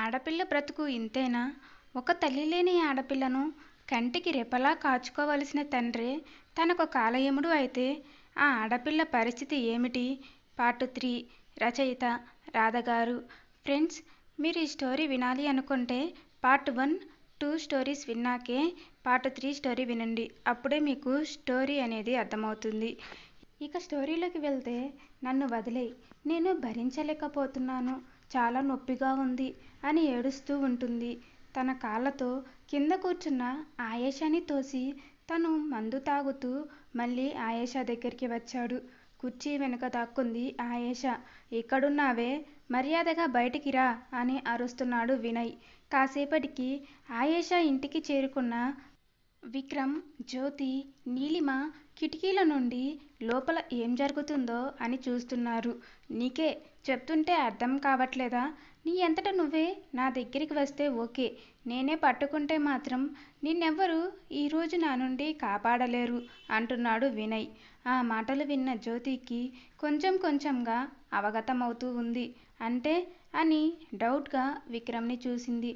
ఆడపిల్ల బ్రతుకు ఇంతేనా? ఒక తల్లి లేని ఆడపిల్లను కంటికి రెపలా కాచుకోవలసిన తండ్రే తనకు కాలయముడు అయితే ఆ ఆడపిల్ల పరిస్థితి ఏమిటి? పార్ట్ త్రీ రచయిత రాధగారు ఫ్రెండ్స్ మీరు ఈ స్టోరీ వినాలి అనుకుంటే పార్ట్ వన్, టూ స్టోరీస్ విన్నాకే పార్ట్ త్రీ స్టోరీ వినండి. అప్పుడే మీకు స్టోరీ అనేది అర్థమవుతుంది. ఇక స్టోరీలోకి వెళ్తే నన్ను వదిలే నేను భరించలేకపోతున్నాను. చాలా నొప్పిగా ఉంది. అని ఏడుస్తూ ఉంటుంది తన కాళ్ళతో కింద కూర్చున్న ఆయేషాని తోసి తను మందు తాగుతూ మళ్ళీ ఆయేషా దగ్గరికి వచ్చాడు కుర్చీ వెనుక దాక్కుంది ఆయేష ఇక్కడున్నావే మర్యాదగా బయటికి రా అని అరుస్తున్నాడు వినయ్ కాసేపటికి ఆయేష ఇంటికి చేరుకున్న విక్రమ్ జ్యోతి నీలిమ కిటికీల నుండి లోపల ఏం జరుగుతుందో అని చూస్తున్నారు నీకే చెప్తుంటే అర్థం కావట్లేదా నీ ఎంతట నువ్వే నా దగ్గరికి వస్తే ఓకే నేనే పట్టుకుంటే మాత్రం నిన్నెవ్వరూ ఈరోజు నా నుండి కాపాడలేరు అంటున్నాడు వినయ్ ఆ మాటలు విన్న జ్యోతికి కొంచెం కొంచెంగా అవగతమవుతూ ఉంది అంటే అని డౌట్గా విక్రమ్ని చూసింది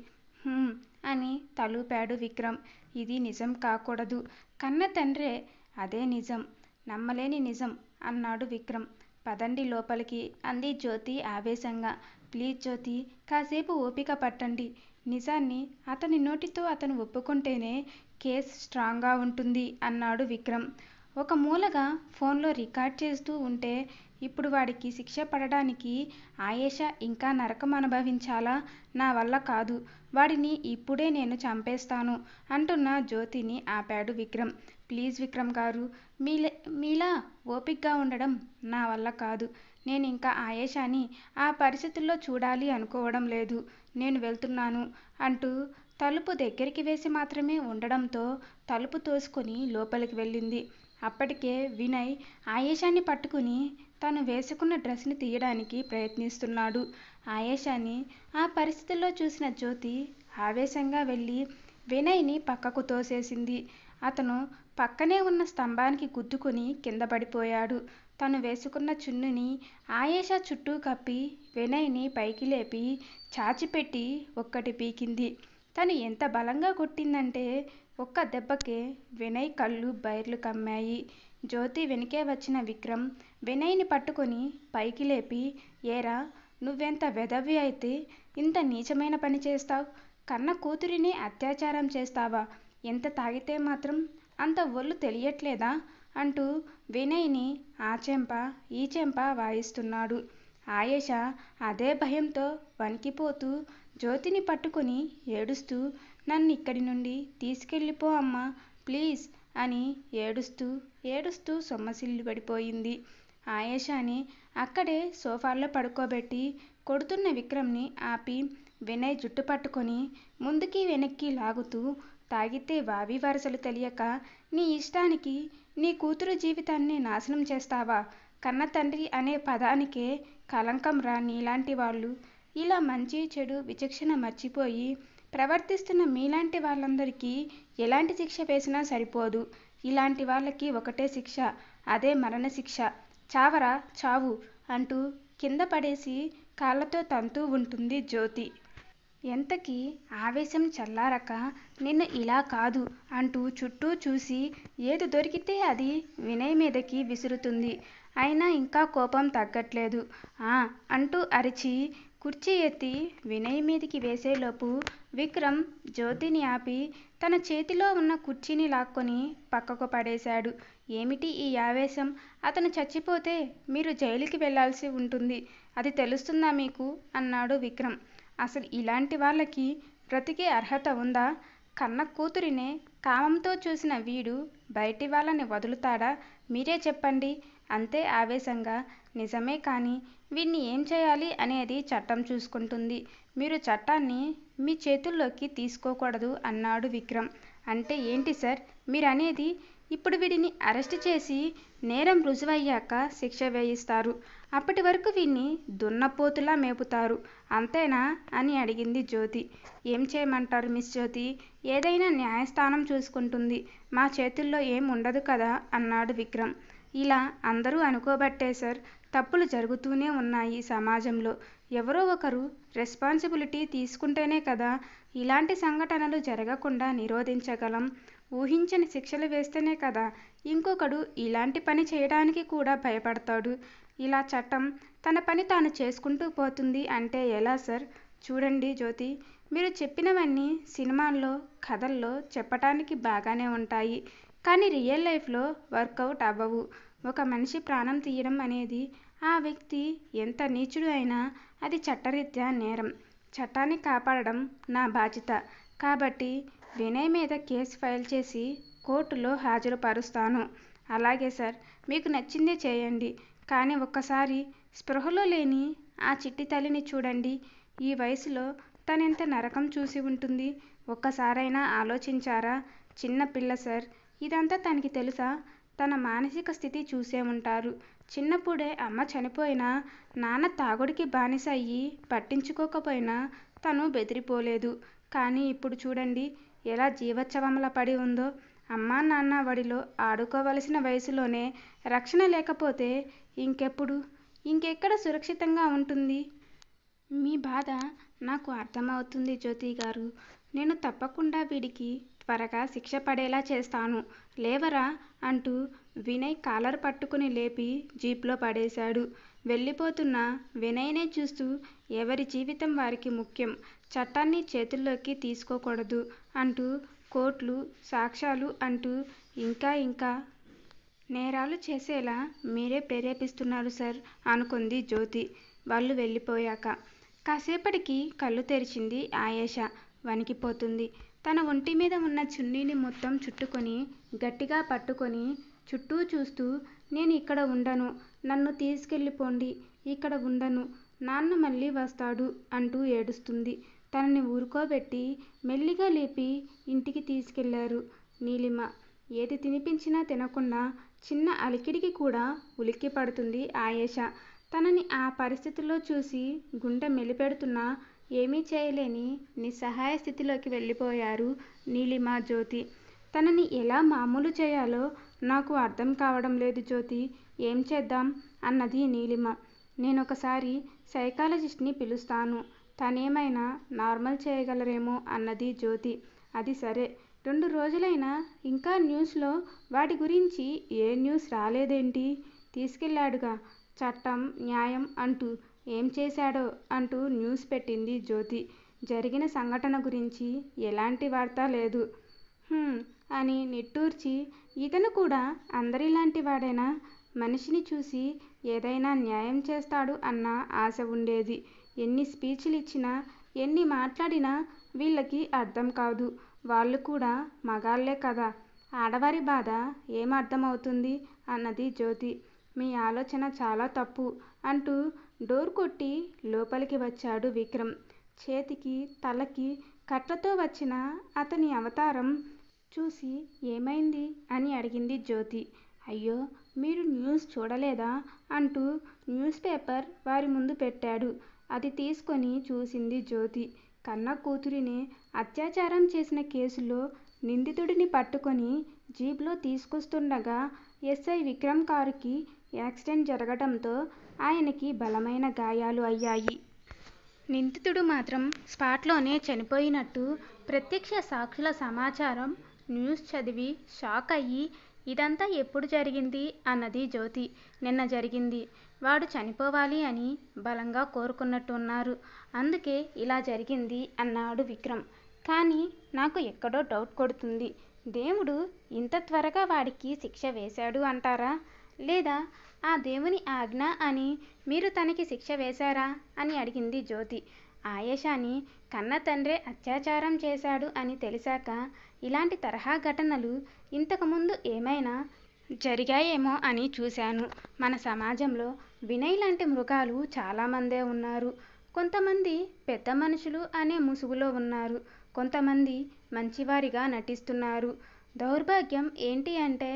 అని తలూపాడు విక్రమ్ ఇది నిజం కాకూడదు కన్న తండ్రే అదే నిజం నమ్మలేని నిజం అన్నాడు విక్రమ్ పదండి లోపలికి అంది జ్యోతి ఆవేశంగా ప్లీజ్ జ్యోతి కాసేపు ఓపిక పట్టండి నిజాన్ని అతని నోటితో అతను ఒప్పుకుంటేనే కేస్ స్ట్రాంగ్గా ఉంటుంది అన్నాడు విక్రమ్ ఒక మూలగా ఫోన్లో రికార్డ్ చేస్తూ ఉంటే ఇప్పుడు వాడికి శిక్ష పడడానికి ఆయేష ఇంకా నరకం అనుభవించాలా నా వల్ల కాదు వాడిని ఇప్పుడే నేను చంపేస్తాను అంటున్న జ్యోతిని ఆపాడు విక్రమ్ ప్లీజ్ విక్రమ్ గారు మీలా మీలా ఓపిక్గా ఉండడం నా వల్ల కాదు నేను ఇంకా ఆయేషాని ఆ పరిస్థితుల్లో చూడాలి అనుకోవడం లేదు నేను వెళ్తున్నాను అంటూ తలుపు దగ్గరికి వేసి మాత్రమే ఉండడంతో తలుపు తోసుకొని లోపలికి వెళ్ళింది అప్పటికే వినయ్ ఆయేషాన్ని పట్టుకుని తను వేసుకున్న డ్రెస్ని తీయడానికి ప్రయత్నిస్తున్నాడు ఆయేషాన్ని ఆ పరిస్థితుల్లో చూసిన జ్యోతి ఆవేశంగా వెళ్ళి వినయ్ని పక్కకు తోసేసింది అతను పక్కనే ఉన్న స్తంభానికి గుద్దుకుని కింద పడిపోయాడు. తను వేసుకున్న చున్నుని ఆయేషా చుట్టూ కప్పి వినయ్ని పైకి లేపి చాచిపెట్టి ఒక్కటి పీకింది. తను ఎంత బలంగా కొట్టిందంటే ఒక్క దెబ్బకే వినయ్ కళ్ళు బైర్లు కమ్మాయి. జ్యోతి వెనుకే వచ్చిన విక్రమ్ వినయ్ని పట్టుకొని పైకి లేపి ఏరా నువ్వెంత వెదవి అయితే ఇంత నీచమైన పని చేస్తావు కన్న కూతురిని అత్యాచారం చేస్తావా? ఎంత తాగితే మాత్రం అంత ఒళ్ళు తెలియట్లేదా అంటూ వినయ్ని ఆ చెంప ఈ చెంప వాయిస్తున్నాడు ఆయేష అదే భయంతో వణికిపోతూ జ్యోతిని పట్టుకుని ఏడుస్తూ నన్ను ఇక్కడి నుండి తీసుకెళ్ళిపో అమ్మా ప్లీజ్ అని ఏడుస్తూ ఏడుస్తూ సొమ్మసిల్లు పడిపోయింది ఆయేషాని అక్కడే సోఫాల్లో పడుకోబెట్టి కొడుతున్న విక్రమ్ని ఆపి వినయ్ జుట్టు పట్టుకొని ముందుకి వెనక్కి లాగుతూ తాగితే వావి వరసలు తెలియక నీ ఇష్టానికి నీ కూతురు జీవితాన్ని నాశనం చేస్తావా కన్న తండ్రి అనే పదానికే కలంకం రా నీలాంటి వాళ్ళు ఇలా మంచి చెడు విచక్షణ మర్చిపోయి ప్రవర్తిస్తున్న మీలాంటి వాళ్ళందరికీ ఎలాంటి శిక్ష వేసినా సరిపోదు ఇలాంటి వాళ్ళకి ఒకటే శిక్ష అదే మరణశిక్ష చావరా చావు అంటూ కింద పడేసి కాళ్ళతో తంతూ ఉంటుంది జ్యోతి ఎంతకీ ఆవేశం చల్లారక నిన్ను ఇలా కాదు అంటూ చుట్టూ చూసి ఏది దొరికితే అది వినయ్ మీదకి విసురుతుంది అయినా ఇంకా కోపం తగ్గట్లేదు ఆ అంటూ అరిచి కుర్చీ ఎత్తి వినయ్ మీదికి వేసేలోపు విక్రమ్ జ్యోతిని ఆపి తన చేతిలో ఉన్న కుర్చీని లాక్కొని పక్కకు పడేశాడు ఏమిటి ఈ ఆవేశం అతను చచ్చిపోతే మీరు జైలుకి వెళ్లాల్సి ఉంటుంది అది తెలుస్తుందా మీకు అన్నాడు విక్రమ్ అసలు ఇలాంటి వాళ్ళకి బ్రతికే అర్హత ఉందా కన్న కూతురినే కామంతో చూసిన వీడు బయటి వాళ్ళని వదులుతాడా మీరే చెప్పండి అంతే ఆవేశంగా నిజమే కానీ వీడిని ఏం చేయాలి అనేది చట్టం చూసుకుంటుంది మీరు చట్టాన్ని మీ చేతుల్లోకి తీసుకోకూడదు అన్నాడు విక్రమ్ అంటే ఏంటి సార్ మీరనేది ఇప్పుడు వీడిని అరెస్ట్ చేసి నేరం రుజువయ్యాక శిక్ష వేయిస్తారు అప్పటి వరకు వీణ్ణి దున్నపోతులా మేపుతారు అంతేనా అని అడిగింది జ్యోతి ఏం చేయమంటారు మిస్ జ్యోతి ఏదైనా న్యాయస్థానం చూసుకుంటుంది మా చేతుల్లో ఏం ఉండదు కదా అన్నాడు విక్రమ్ ఇలా అందరూ అనుకోబట్టే సార్ తప్పులు జరుగుతూనే ఉన్నాయి సమాజంలో ఎవరో ఒకరు రెస్పాన్సిబిలిటీ తీసుకుంటేనే కదా ఇలాంటి సంఘటనలు జరగకుండా నిరోధించగలం ఊహించని శిక్షలు వేస్తేనే కదా ఇంకొకడు ఇలాంటి పని చేయడానికి కూడా భయపడతాడు ఇలా చట్టం తన పని తాను చేసుకుంటూ పోతుంది అంటే ఎలా సార్ చూడండి జ్యోతి మీరు చెప్పినవన్నీ సినిమాల్లో కథల్లో చెప్పటానికి బాగానే ఉంటాయి కానీ రియల్ లైఫ్లో వర్కౌట్ అవ్వవు ఒక మనిషి ప్రాణం తీయడం అనేది ఆ వ్యక్తి ఎంత నీచుడు అయినా అది చట్టరీత్యా నేరం చట్టాన్ని కాపాడడం నా బాధ్యత కాబట్టి వినయ్ మీద కేసు ఫైల్ చేసి కోర్టులో హాజరుపరుస్తాను అలాగే సార్ మీకు నచ్చిందే చేయండి కానీ ఒక్కసారి స్పృహలో లేని ఆ చిట్టి తల్లిని చూడండి ఈ వయసులో తనెంత నరకం చూసి ఉంటుంది ఒక్కసారైనా ఆలోచించారా చిన్న పిల్ల సార్ ఇదంతా తనకి తెలుసా తన మానసిక స్థితి చూసే ఉంటారు చిన్నప్పుడే అమ్మ చనిపోయినా నాన్న తాగుడికి బానిస అయ్యి పట్టించుకోకపోయినా తను బెదిరిపోలేదు కానీ ఇప్పుడు చూడండి ఎలా జీవోత్సవంలా పడి ఉందో అమ్మా నాన్న వడిలో ఆడుకోవలసిన వయసులోనే రక్షణ లేకపోతే ఇంకెప్పుడు ఇంకెక్కడ సురక్షితంగా ఉంటుంది మీ బాధ నాకు అర్థమవుతుంది జ్యోతి గారు నేను తప్పకుండా వీడికి త్వరగా శిక్ష పడేలా చేస్తాను లేవరా అంటూ వినయ్ కాలర్ పట్టుకుని లేపి జీప్లో పడేశాడు వెళ్ళిపోతున్న వినయ్నే చూస్తూ ఎవరి జీవితం వారికి ముఖ్యం చట్టాన్ని చేతుల్లోకి తీసుకోకూడదు అంటూ కోట్లు సాక్ష్యాలు అంటూ ఇంకా ఇంకా నేరాలు చేసేలా మీరే ప్రేరేపిస్తున్నారు సార్ అనుకుంది జ్యోతి వాళ్ళు వెళ్ళిపోయాక కాసేపటికి కళ్ళు తెరిచింది ఆయేష వణికిపోతుంది తన ఒంటి మీద ఉన్న చున్నీని మొత్తం చుట్టుకొని గట్టిగా పట్టుకొని చుట్టూ చూస్తూ నేను ఇక్కడ ఉండను నన్ను తీసుకెళ్ళిపోండి ఇక్కడ ఉండను నాన్న మళ్ళీ వస్తాడు అంటూ ఏడుస్తుంది తనని ఊరుకోబెట్టి మెల్లిగా లేపి ఇంటికి తీసుకెళ్లారు నీలిమ ఏది తినిపించినా తినకుండా చిన్న అలికిడికి కూడా ఉలిక్కి పడుతుంది ఆయేషా తనని ఆ పరిస్థితిలో చూసి గుండె మెలిపెడుతున్నా ఏమీ చేయలేని నిస్సహాయ స్థితిలోకి వెళ్ళిపోయారు నీలిమ జ్యోతి తనని ఎలా మామూలు చేయాలో నాకు అర్థం కావడం లేదు జ్యోతి ఏం చేద్దాం అన్నది నీలిమ నేనొకసారి సైకాలజిస్ట్ని పిలుస్తాను తనేమైనా నార్మల్ చేయగలరేమో అన్నది జ్యోతి అది సరే రెండు రోజులైనా ఇంకా న్యూస్లో వాటి గురించి ఏ న్యూస్ రాలేదేంటి తీసుకెళ్ళాడుగా చట్టం న్యాయం అంటూ ఏం చేశాడో అంటూ న్యూస్ పెట్టింది జ్యోతి జరిగిన సంఘటన గురించి ఎలాంటి వార్త లేదు అని నిట్టూర్చి ఇతను కూడా అందరిలాంటి వాడైనా మనిషిని చూసి ఏదైనా న్యాయం చేస్తాడు అన్న ఆశ ఉండేది ఎన్ని స్పీచ్లు ఇచ్చినా ఎన్ని మాట్లాడినా వీళ్ళకి అర్థం కాదు వాళ్ళు కూడా మగాళ్ళే కదా ఆడవారి బాధ ఏం అర్థమవుతుంది అన్నది జ్యోతి మీ ఆలోచన చాలా తప్పు అంటూ డోర్ కొట్టి లోపలికి వచ్చాడు విక్రమ్ చేతికి తలకి కట్లతో వచ్చిన అతని అవతారం చూసి ఏమైంది అని అడిగింది జ్యోతి అయ్యో మీరు న్యూస్ చూడలేదా అంటూ న్యూస్ పేపర్ వారి ముందు పెట్టాడు అది తీసుకొని చూసింది జ్యోతి కూతురిని అత్యాచారం చేసిన కేసులో నిందితుడిని పట్టుకొని జీప్లో తీసుకొస్తుండగా ఎస్ఐ విక్రమ్ కారుకి యాక్సిడెంట్ జరగడంతో ఆయనకి బలమైన గాయాలు అయ్యాయి. నిందితుడు మాత్రం స్పాట్లోనే చనిపోయినట్టు ప్రత్యక్ష సాక్షుల సమాచారం న్యూస్ చదివి షాక్ అయ్యి ఇదంతా ఎప్పుడు జరిగింది అన్నది జ్యోతి. నిన్న జరిగింది. వాడు చనిపోవాలి అని బలంగా కోరుకున్నట్టున్నారు. అందుకే ఇలా జరిగింది అన్నాడు విక్రమ్ కానీ నాకు ఎక్కడో డౌట్ కొడుతుంది దేవుడు ఇంత త్వరగా వాడికి శిక్ష వేశాడు అంటారా లేదా ఆ దేవుని ఆజ్ఞ అని మీరు తనకి శిక్ష వేశారా అని అడిగింది జ్యోతి ఆయేషాని కన్న తండ్రే అత్యాచారం చేశాడు అని తెలిసాక ఇలాంటి తరహా ఘటనలు ఇంతకుముందు ఏమైనా జరిగాయేమో అని చూశాను మన సమాజంలో వినయ్ లాంటి మృగాలు చాలామందే ఉన్నారు కొంతమంది పెద్ద మనుషులు అనే ముసుగులో ఉన్నారు కొంతమంది మంచివారిగా నటిస్తున్నారు దౌర్భాగ్యం ఏంటి అంటే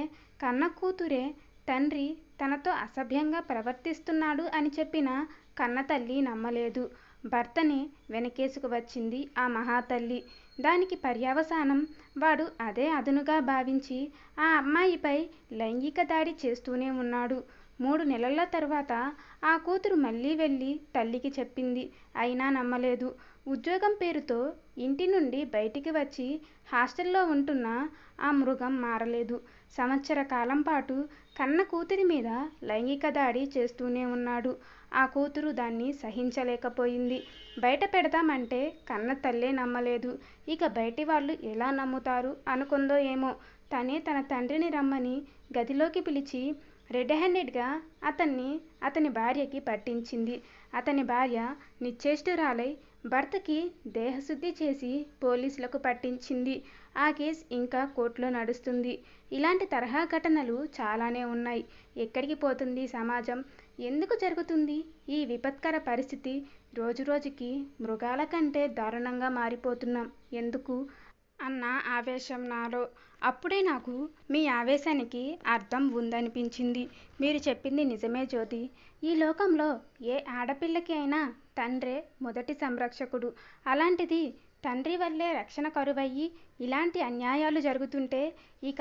కన్న కూతురే తండ్రి తనతో అసభ్యంగా ప్రవర్తిస్తున్నాడు అని చెప్పిన కన్న తల్లి నమ్మలేదు భర్తని వెనకేసుకు వచ్చింది ఆ మహాతల్లి దానికి పర్యవసానం వాడు అదే అదునుగా భావించి ఆ అమ్మాయిపై లైంగిక దాడి చేస్తూనే ఉన్నాడు మూడు నెలల తర్వాత ఆ కూతురు మళ్ళీ వెళ్ళి తల్లికి చెప్పింది అయినా నమ్మలేదు ఉద్యోగం పేరుతో ఇంటి నుండి బయటికి వచ్చి హాస్టల్లో ఉంటున్న ఆ మృగం మారలేదు సంవత్సర కాలం పాటు కన్న కూతురి మీద లైంగిక దాడి చేస్తూనే ఉన్నాడు ఆ కూతురు దాన్ని సహించలేకపోయింది బయట పెడదామంటే కన్న తల్లే నమ్మలేదు ఇక బయటి వాళ్ళు ఎలా నమ్ముతారు అనుకుందో ఏమో తనే తన తండ్రిని రమ్మని గదిలోకి పిలిచి రెడ్ హ్యాండెడ్గా అతన్ని అతని భార్యకి పట్టించింది అతని భార్య నిశ్చేష్టురాలై భర్తకి దేహశుద్ధి చేసి పోలీసులకు పట్టించింది ఆ కేసు ఇంకా కోర్టులో నడుస్తుంది ఇలాంటి తరహా ఘటనలు చాలానే ఉన్నాయి ఎక్కడికి పోతుంది సమాజం ఎందుకు జరుగుతుంది ఈ విపత్కర పరిస్థితి రోజురోజుకి మృగాల కంటే దారుణంగా మారిపోతున్నాం ఎందుకు అన్న ఆవేశం నాలో అప్పుడే నాకు మీ ఆవేశానికి అర్థం ఉందనిపించింది మీరు చెప్పింది నిజమే జ్యోతి ఈ లోకంలో ఏ ఆడపిల్లకి అయినా తండ్రే మొదటి సంరక్షకుడు అలాంటిది తండ్రి వల్లే రక్షణ కరువయ్యి ఇలాంటి అన్యాయాలు జరుగుతుంటే ఇక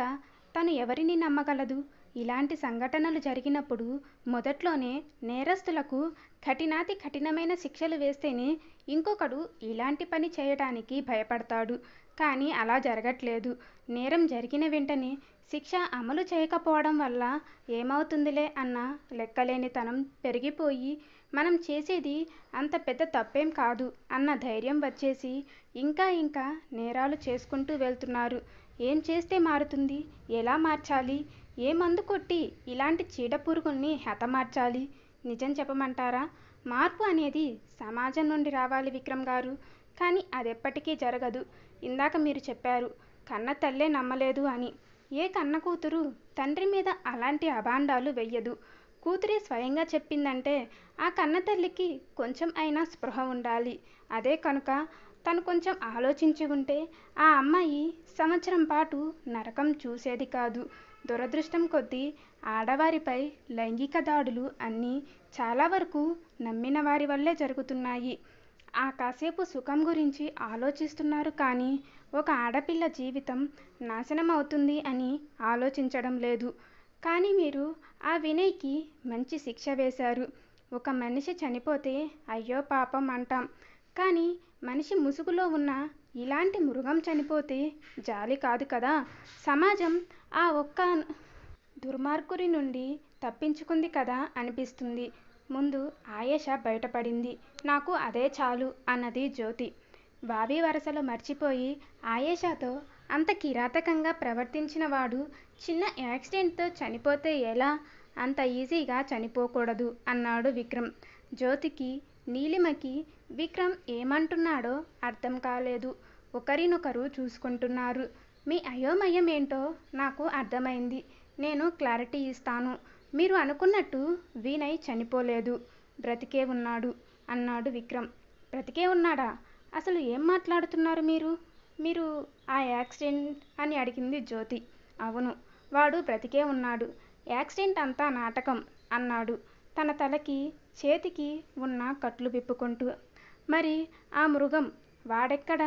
తను ఎవరిని నమ్మగలదు ఇలాంటి సంఘటనలు జరిగినప్పుడు మొదట్లోనే నేరస్తులకు కఠినాతి కఠినమైన శిక్షలు వేస్తేనే ఇంకొకడు ఇలాంటి పని చేయడానికి భయపడతాడు కానీ అలా జరగట్లేదు నేరం జరిగిన వెంటనే శిక్ష అమలు చేయకపోవడం వల్ల ఏమవుతుందిలే అన్న లెక్కలేనితనం పెరిగిపోయి మనం చేసేది అంత పెద్ద తప్పేం కాదు అన్న ధైర్యం వచ్చేసి ఇంకా ఇంకా నేరాలు చేసుకుంటూ వెళ్తున్నారు ఏం చేస్తే మారుతుంది ఎలా మార్చాలి ఏ మందు కొట్టి ఇలాంటి చీడ పురుగుల్ని హతమార్చాలి నిజం చెప్పమంటారా మార్పు అనేది సమాజం నుండి రావాలి విక్రమ్ గారు కానీ అదెప్పటికీ జరగదు ఇందాక మీరు చెప్పారు కన్న తల్లే నమ్మలేదు అని ఏ కన్న కూతురు తండ్రి మీద అలాంటి అభాండాలు వెయ్యదు కూతురే స్వయంగా చెప్పిందంటే ఆ కన్న తల్లికి కొంచెం అయినా స్పృహ ఉండాలి అదే కనుక తను కొంచెం ఆలోచించి ఉంటే ఆ అమ్మాయి సంవత్సరం పాటు నరకం చూసేది కాదు దురదృష్టం కొద్దీ ఆడవారిపై లైంగిక దాడులు అన్నీ చాలా వరకు నమ్మిన వారి వల్లే జరుగుతున్నాయి ఆ కాసేపు సుఖం గురించి ఆలోచిస్తున్నారు కానీ ఒక ఆడపిల్ల జీవితం నాశనం అవుతుంది అని ఆలోచించడం లేదు కానీ మీరు ఆ వినయ్కి మంచి శిక్ష వేశారు ఒక మనిషి చనిపోతే అయ్యో పాపం అంటాం కానీ మనిషి ముసుగులో ఉన్న ఇలాంటి మృగం చనిపోతే జాలి కాదు కదా సమాజం ఆ ఒక్క దుర్మార్గురి నుండి తప్పించుకుంది కదా అనిపిస్తుంది ముందు ఆయేష బయటపడింది. నాకు అదే చాలు అన్నది జ్యోతి. బావి వరసలు మర్చిపోయి ఆయేషతో అంత కిరాతకంగా ప్రవర్తించినవాడు చిన్న యాక్సిడెంట్తో చనిపోతే ఎలా? అంత ఈజీగా చనిపోకూడదు అన్నాడు విక్రమ్. జ్యోతికి, నీలిమకి విక్రమ్ ఏమంటున్నాడో అర్థం కాలేదు. ఒకరినొకరు చూసుకుంటున్నారు. మీ అయోమయం ఏంటో నాకు అర్థమైంది నేను క్లారిటీ ఇస్తాను మీరు అనుకున్నట్టు వీనై చనిపోలేదు బ్రతికే ఉన్నాడు అన్నాడు విక్రమ్ బ్రతికే ఉన్నాడా అసలు ఏం మాట్లాడుతున్నారు మీరు మీరు ఆ యాక్సిడెంట్ అని అడిగింది జ్యోతి అవును వాడు బ్రతికే ఉన్నాడు యాక్సిడెంట్ అంతా నాటకం అన్నాడు తన తలకి చేతికి ఉన్న కట్లు విప్పుకుంటూ మరి ఆ మృగం వాడెక్కడ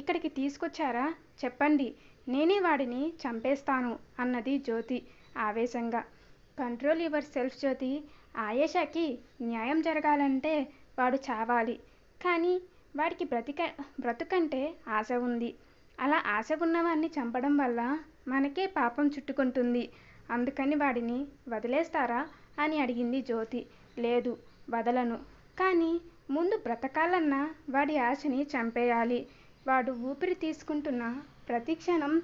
ఇక్కడికి తీసుకొచ్చారా చెప్పండి నేనే వాడిని చంపేస్తాను అన్నది జ్యోతి ఆవేశంగా కంట్రోల్ యువర్ సెల్ఫ్ జ్యోతి ఆయేషాకి న్యాయం జరగాలంటే వాడు చావాలి కానీ వాడికి బ్రతిక బ్రతుకంటే ఆశ ఉంది అలా ఆశ ఉన్నవాడిని చంపడం వల్ల మనకే పాపం చుట్టుకుంటుంది అందుకని వాడిని వదిలేస్తారా అని అడిగింది జ్యోతి లేదు వదలను కానీ ముందు బ్రతకాలన్నా వాడి ఆశని చంపేయాలి వాడు ఊపిరి తీసుకుంటున్న ప్రతి క్షణం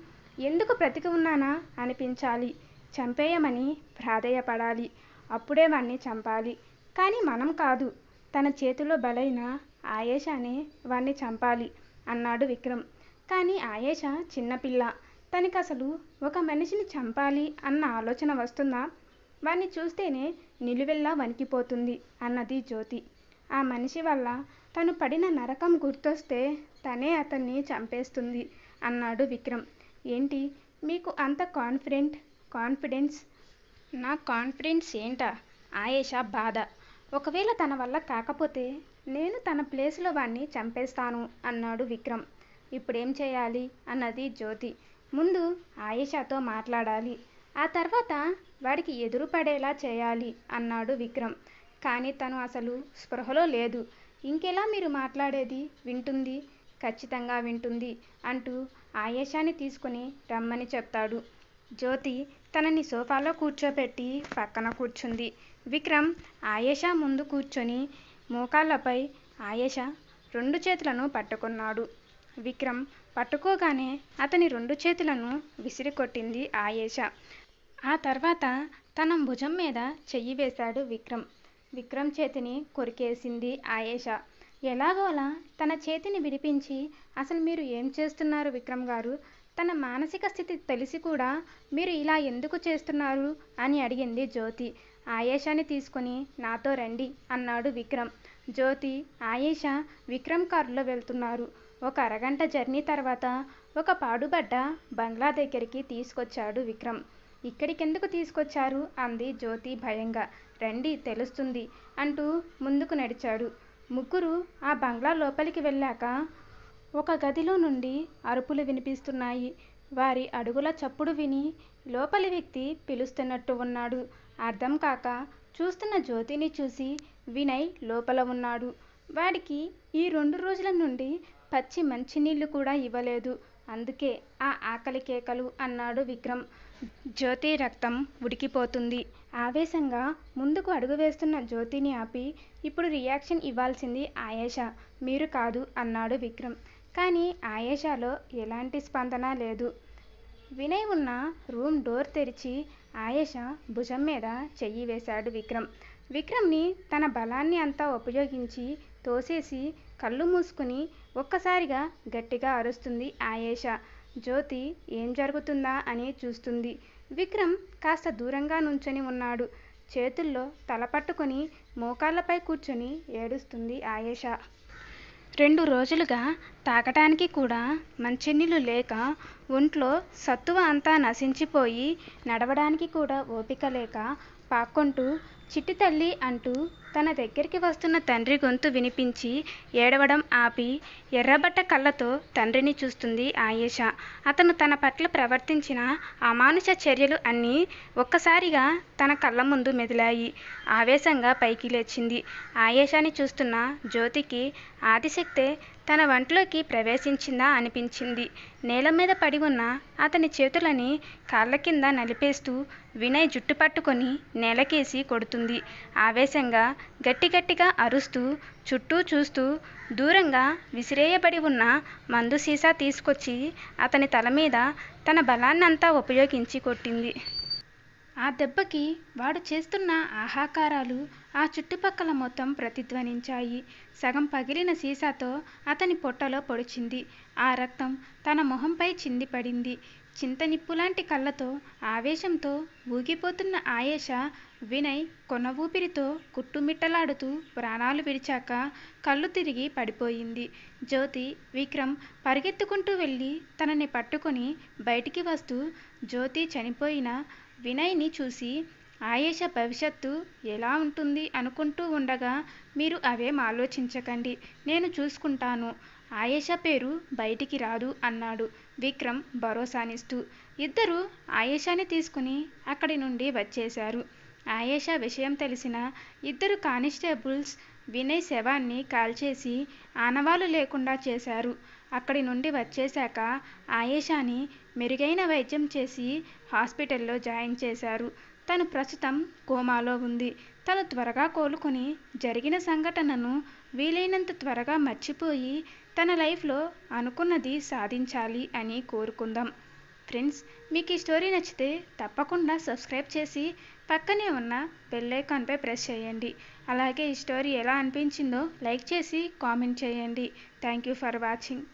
ఎందుకు బ్రతికి ఉన్నానా అనిపించాలి చంపేయమని ప్రాధేయపడాలి అప్పుడే వాణ్ణి చంపాలి కానీ మనం కాదు తన చేతిలో బలైన ఆయేషానే వాణ్ణి చంపాలి అన్నాడు విక్రమ్ కానీ ఆయేష చిన్నపిల్ల తనకి అసలు ఒక మనిషిని చంపాలి అన్న ఆలోచన వస్తుందా వాణ్ణి చూస్తేనే నిలువెల్లా వణికిపోతుంది అన్నది జ్యోతి ఆ మనిషి వల్ల తను పడిన నరకం గుర్తొస్తే తనే అతన్ని చంపేస్తుంది అన్నాడు విక్రమ్ ఏంటి మీకు అంత కాన్ఫిడెంట్ కాన్ఫిడెన్స్ నా కాన్ఫిడెన్స్ ఏంటా ఆయేషా బాధ ఒకవేళ తన వల్ల కాకపోతే నేను తన ప్లేస్లో వాణ్ణి చంపేస్తాను అన్నాడు విక్రమ్ ఇప్పుడేం చేయాలి అన్నది జ్యోతి ముందు ఆయేషాతో మాట్లాడాలి ఆ తర్వాత వాడికి ఎదురు పడేలా చేయాలి అన్నాడు విక్రమ్ కానీ తను అసలు స్పృహలో లేదు ఇంకెలా మీరు మాట్లాడేది వింటుంది ఖచ్చితంగా వింటుంది అంటూ ఆయేషాని తీసుకుని రమ్మని చెప్తాడు జ్యోతి తనని సోఫాలో కూర్చోబెట్టి పక్కన కూర్చుంది విక్రమ్ ఆయేషా ముందు కూర్చొని మోకాళ్ళపై ఆయేషా రెండు చేతులను పట్టుకున్నాడు విక్రమ్ పట్టుకోగానే అతని రెండు చేతులను విసిరికొట్టింది ఆయేషా ఆ తర్వాత తన భుజం మీద చెయ్యి వేశాడు విక్రమ్ విక్రమ్ చేతిని కొరికేసింది ఆయేషా ఎలాగోలా తన చేతిని విడిపించి అసలు మీరు ఏం చేస్తున్నారు విక్రమ్ గారు తన మానసిక స్థితి తెలిసి కూడా మీరు ఇలా ఎందుకు చేస్తున్నారు అని అడిగింది జ్యోతి ఆయేషాని తీసుకుని నాతో రండి అన్నాడు విక్రమ్ జ్యోతి ఆయేష విక్రమ్ కారులో వెళ్తున్నారు ఒక అరగంట జర్నీ తర్వాత ఒక పాడుబడ్డ బంగ్లా దగ్గరికి తీసుకొచ్చాడు విక్రమ్ ఇక్కడికెందుకు తీసుకొచ్చారు అంది జ్యోతి భయంగా రండి తెలుస్తుంది అంటూ ముందుకు నడిచాడు ముగ్గురు ఆ బంగ్లా లోపలికి వెళ్ళాక ఒక గదిలో నుండి అరుపులు వినిపిస్తున్నాయి వారి అడుగుల చప్పుడు విని లోపలి వ్యక్తి పిలుస్తున్నట్టు ఉన్నాడు అర్థం కాక చూస్తున్న జ్యోతిని చూసి వినయ్ లోపల ఉన్నాడు వాడికి ఈ రెండు రోజుల నుండి పచ్చి మంచినీళ్ళు కూడా ఇవ్వలేదు అందుకే ఆ ఆకలి కేకలు అన్నాడు విక్రమ్ జ్యోతి రక్తం ఉడికిపోతుంది ఆవేశంగా ముందుకు అడుగు వేస్తున్న జ్యోతిని ఆపి ఇప్పుడు రియాక్షన్ ఇవ్వాల్సింది ఆయేష మీరు కాదు అన్నాడు విక్రమ్ కానీ ఆయేషాలో ఎలాంటి స్పందన లేదు వినయ్ ఉన్న రూమ్ డోర్ తెరిచి ఆయేషా భుజం మీద చెయ్యి వేశాడు విక్రమ్ విక్రమ్ని తన బలాన్ని అంతా ఉపయోగించి తోసేసి కళ్ళు మూసుకుని ఒక్కసారిగా గట్టిగా అరుస్తుంది ఆయేషా జ్యోతి ఏం జరుగుతుందా అని చూస్తుంది విక్రమ్ కాస్త దూరంగా నుంచొని ఉన్నాడు చేతుల్లో తల పట్టుకొని మోకాళ్ళపై కూర్చొని ఏడుస్తుంది ఆయేషా రెండు రోజులుగా తాగటానికి కూడా మంచినీళ్ళు లేక ఒంట్లో సత్తువ అంతా నశించిపోయి నడవడానికి కూడా ఓపిక లేక పాక్కుంటూ చిట్టి తల్లి అంటూ తన దగ్గరికి వస్తున్న తండ్రి గొంతు వినిపించి ఏడవడం ఆపి ఎర్రబట్ట కళ్ళతో తండ్రిని చూస్తుంది ఆయేష అతను తన పట్ల ప్రవర్తించిన అమానుష చర్యలు అన్నీ ఒక్కసారిగా తన కళ్ళ ముందు మెదిలాయి ఆవేశంగా పైకి లేచింది ఆయేషాని చూస్తున్న జ్యోతికి ఆదిశక్తే తన వంటలోకి ప్రవేశించిందా అనిపించింది నేల మీద పడి ఉన్న అతని చేతులని కాళ్ళ కింద నలిపేస్తూ వినయ్ జుట్టు పట్టుకొని నేలకేసి కొడుతుంది ఆవేశంగా గట్టి గట్టిగా అరుస్తూ చుట్టూ చూస్తూ దూరంగా విసిరేయబడి ఉన్న మందు సీసా తీసుకొచ్చి అతని తల మీద తన బలాన్నంతా ఉపయోగించి కొట్టింది ఆ దెబ్బకి వాడు చేస్తున్న ఆహాకారాలు ఆ చుట్టుపక్కల మొత్తం ప్రతిధ్వనించాయి సగం పగిలిన సీసాతో అతని పొట్టలో పొడిచింది ఆ రక్తం తన మొహంపై చిందిపడింది చింతనిప్పులాంటి కళ్ళతో ఆవేశంతో ఊగిపోతున్న ఆయేషా, వినయ్ కొన ఊపిరితో ప్రాణాలు విడిచాక కళ్ళు తిరిగి పడిపోయింది. జ్యోతి, విక్రమ్ పరిగెత్తుకుంటూ వెళ్ళి తనని పట్టుకుని బయటికి వస్తూ జ్యోతి చనిపోయిన వినయ్ని చూసి ఆయేష భవిష్యత్తు ఎలా ఉంటుంది అనుకుంటూ ఉండగా మీరు అవేం ఆలోచించకండి. నేను చూసుకుంటాను ఆయేషా పేరు బయటికి రాదు అన్నాడు విక్రమ్ భరోసానిస్తూ. ఇద్దరు ఆయేషాని తీసుకుని అక్కడి నుండి వచ్చేశారు. ఆయేషా విషయం తెలిసిన ఇద్దరు కానిస్టేబుల్స్ వినయ్ శవాన్ని కాల్చేసి ఆనవాలు లేకుండా చేశారు. అక్కడి నుండి వచ్చేశాక ఆయేషాని మెరుగైన వైద్యం చేసి హాస్పిటల్లో జాయిన్ చేశారు. తను ప్రస్తుతం కోమాలో ఉంది. తను త్వరగా కోలుకుని జరిగిన సంఘటనను వీలైనంత త్వరగా మర్చిపోయి తన లైఫ్లో అనుకున్నది సాధించాలి అని కోరుకుందాం ఫ్రెండ్స్ మీకు ఈ స్టోరీ నచ్చితే తప్పకుండా సబ్స్క్రైబ్ చేసి పక్కనే ఉన్న బెల్లైకాన్పై ప్రెస్ చేయండి అలాగే ఈ స్టోరీ ఎలా అనిపించిందో లైక్ చేసి కామెంట్ చేయండి థ్యాంక్ యూ ఫర్ వాచింగ్